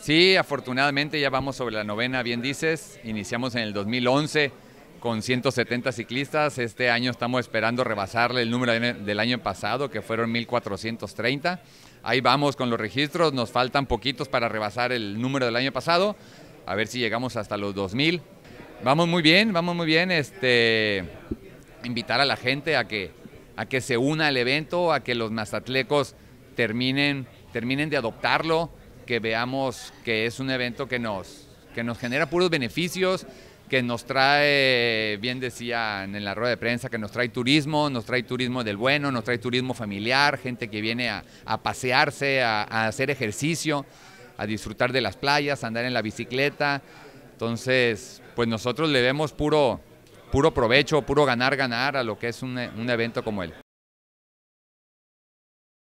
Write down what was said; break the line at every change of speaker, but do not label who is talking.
Sí, afortunadamente ya vamos sobre la novena, bien dices. Iniciamos en el 2011 con 170 ciclistas. Este año estamos esperando rebasarle el número del año pasado, que fueron 1430. Ahí vamos con los registros. Nos faltan poquitos para rebasar el número del año pasado. A ver si llegamos hasta los 2000. Vamos muy bien, vamos muy bien. Este, invitar a la gente a que, a que se una al evento, a que los mazatlecos terminen, terminen de adoptarlo que veamos que es un evento que nos, que nos genera puros beneficios, que nos trae, bien decían en la rueda de prensa, que nos trae turismo, nos trae turismo del bueno, nos trae turismo familiar, gente que viene a, pasearse, a, hacer ejercicio, a disfrutar de las playas, a andar en la bicicleta. Entonces, pues nosotros le vemos puro, puro provecho, puro ganar, ganar a lo que es un, un evento como él.